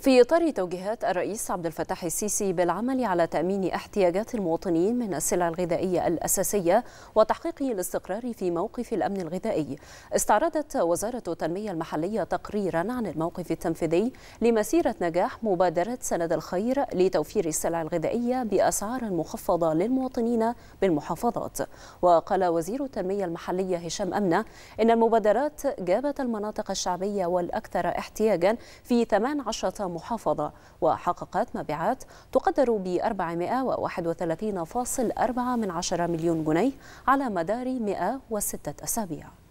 في إطار توجيهات الرئيس عبد الفتاح السيسي بالعمل على تأمين احتياجات المواطنين من السلع الغذائية الأساسية وتحقيق الاستقرار في موقف الأمن الغذائي استعرضت وزارة التنمية المحلية تقريرا عن الموقف التنفيذي لمسيرة نجاح مبادرة سند الخير لتوفير السلع الغذائية بأسعار مخفضة للمواطنين بالمحافظات وقال وزير التنمية المحلية هشام أمنة إن المبادرات جابت المناطق الشعبية والأكثر احتياجا في 18 محافظة وحققت مبيعات تقدر ب 431.4 مليون جنيه على مدار 106 أسابيع